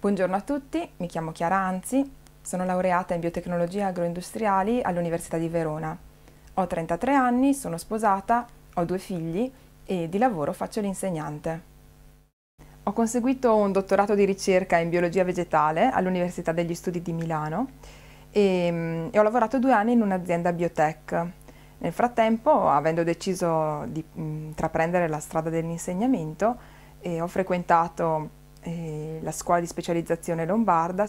Buongiorno a tutti, mi chiamo Chiara Anzi, sono laureata in biotecnologie agroindustriali all'Università di Verona. Ho 33 anni, sono sposata, ho due figli e di lavoro faccio l'insegnante. Ho conseguito un dottorato di ricerca in biologia vegetale all'Università degli Studi di Milano e, mm, e ho lavorato due anni in un'azienda biotech. Nel frattempo, avendo deciso di mm, intraprendere la strada dell'insegnamento, eh, ho frequentato eh, la scuola di specializzazione lombarda.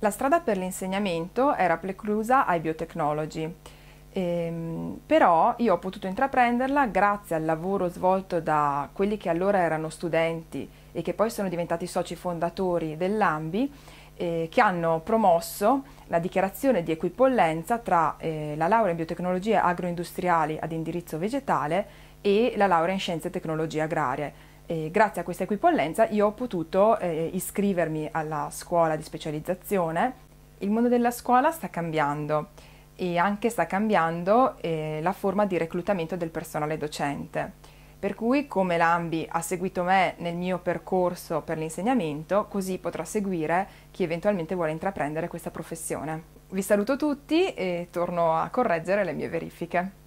La strada per l'insegnamento era preclusa ai biotecnologi, ehm, però io ho potuto intraprenderla grazie al lavoro svolto da quelli che allora erano studenti e che poi sono diventati soci fondatori dell'AMBI, eh, che hanno promosso la dichiarazione di equipollenza tra eh, la laurea in biotecnologie agroindustriali ad indirizzo vegetale e la laurea in scienze e tecnologie agrarie e grazie a questa equipollenza io ho potuto eh, iscrivermi alla scuola di specializzazione. Il mondo della scuola sta cambiando e anche sta cambiando eh, la forma di reclutamento del personale docente. Per cui come l'AMBI ha seguito me nel mio percorso per l'insegnamento, così potrà seguire chi eventualmente vuole intraprendere questa professione. Vi saluto tutti e torno a correggere le mie verifiche.